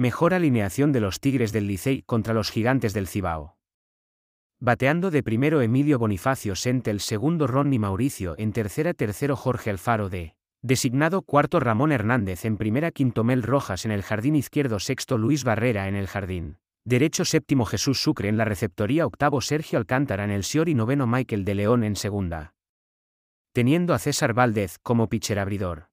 Mejor alineación de los Tigres del Licey contra los Gigantes del Cibao. Bateando de primero Emilio Bonifacio el segundo Ronnie Mauricio, en tercera tercero Jorge Alfaro de designado cuarto Ramón Hernández, en primera quinto Mel Rojas en el jardín izquierdo sexto Luis Barrera en el jardín derecho séptimo Jesús Sucre en la receptoría octavo Sergio Alcántara en el Sior y noveno Michael de León en segunda. Teniendo a César Valdez como pitcher abridor.